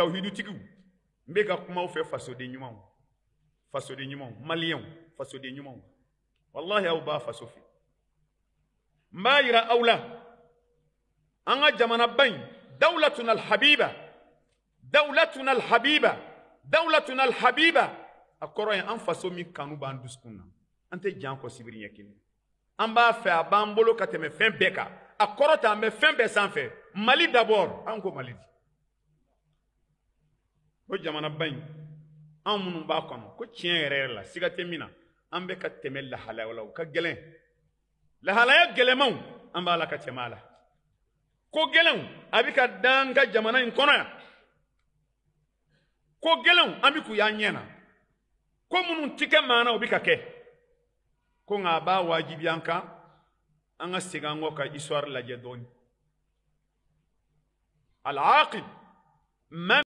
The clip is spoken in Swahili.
tawhidutigiw n bɛ ka kuma aw fɛ fasoden ɲumanw fasoden ɲumanw maliyɛnw fasoden ɲumanw walahi aw b'a faso fɛ n b'a yira aw la an ka jamanaba in dawlatuna alhabiba dawlatuna alhabiba dawlatuna alhabiba a kɔrɔ ye an faso min kanu b'an dusukun na an tɛ jan kɔ sibiri ɲɛ kelen an b'a fɛ a b'an bolo ka tɛmɛ fɛn bɛɛ kan a kɔrɔ ta an bɛ fɛn bɛɛ sanfɛ mali dabord an ko mali di ko jamana in anw minnu b'a kɔnɔ ko tiɲɛ yɛrɛ yɛrɛ la siga tɛ min na an bɛ ka tɛmɛ lahalayaw la o ka gɛlɛn lahalaya gɛlɛmanw an b'a la ka tɛmɛ a la ko gɛlɛnw a bɛ ka da an ka jamana in kɔnɔ yan ko gɛlɛnw an bɛ k'u y'an ɲɛ na ko minnu ti kɛ maa o bɛ ka kɛ ko nka a b'a wajibi an kan an ka segin an kɔ ka histoire lajɛ dɔɔni al